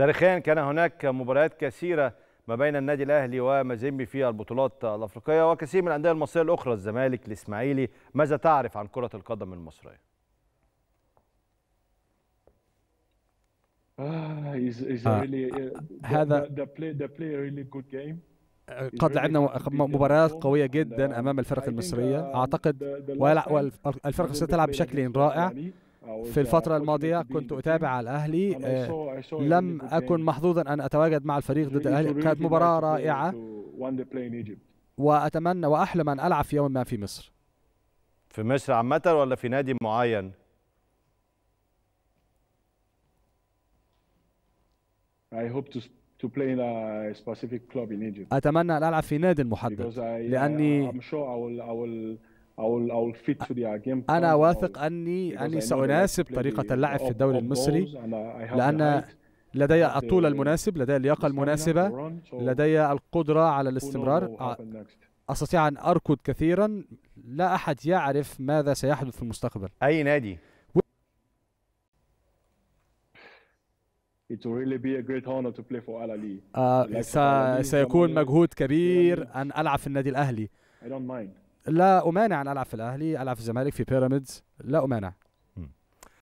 تاريخيا كان هناك مباريات كثيره ما بين النادي الاهلي ومازيمبي في البطولات الافريقيه وكثير من الانديه المصريه الاخرى الزمالك الاسماعيلي ماذا تعرف عن كره القدم المصريه هذا uh, قد لعبنا مباريات قوية جدا uh, أمام الفرق المصرية uh, أعتقد والفرق المصرية تلعب بشكل رائع في الفترة الماضية كنت أتابع الأهلي آه، لم يعني أكن يعني محظوظا أن أتواجد مع الفريق ضد الأهلي كانت مباراة رائعة وأتمنى وأحلم أن ألعب في يوم ما في مصر في مصر عامة ولا في نادي معين؟ I hope to to play in a specific club in Egypt. أتمنى أن ألعب في نادي محدد لأني I'm sure I will I will او او الفيت في جيم انا واثق اني اني ساناسب طريقه اللعب في الدوري المصري لان لدي الطول المناسب لدي اللياقه المناسبه لدي القدره على الاستمرار استطيع ان اركض كثيرا لا احد يعرف ماذا سيحدث في المستقبل اي نادي سيكون مجهود كبير ان العب في النادي الاهلي لا امانع ان العب في الاهلي العب في الزمالك في بيراميدز لا امانع